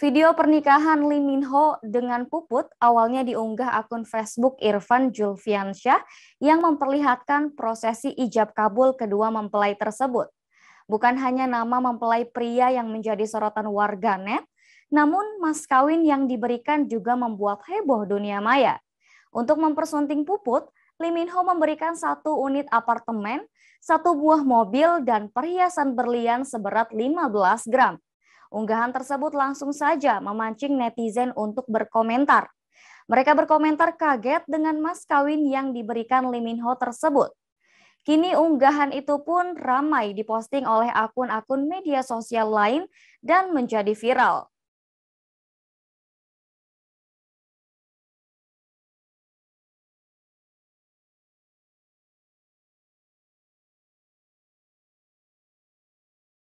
Video pernikahan Lee Min Ho dengan Puput awalnya diunggah akun Facebook Irfan Julfiansyah yang memperlihatkan prosesi ijab kabul kedua mempelai tersebut. Bukan hanya nama mempelai pria yang menjadi sorotan warganet, namun mas kawin yang diberikan juga membuat heboh dunia maya. Untuk mempersunting Puput, Lee Min Ho memberikan satu unit apartemen, satu buah mobil, dan perhiasan berlian seberat 15 gram. Unggahan tersebut langsung saja memancing netizen untuk berkomentar. Mereka berkomentar kaget dengan mas kawin yang diberikan Lee Min Ho tersebut. Kini unggahan itu pun ramai diposting oleh akun-akun media sosial lain dan menjadi viral.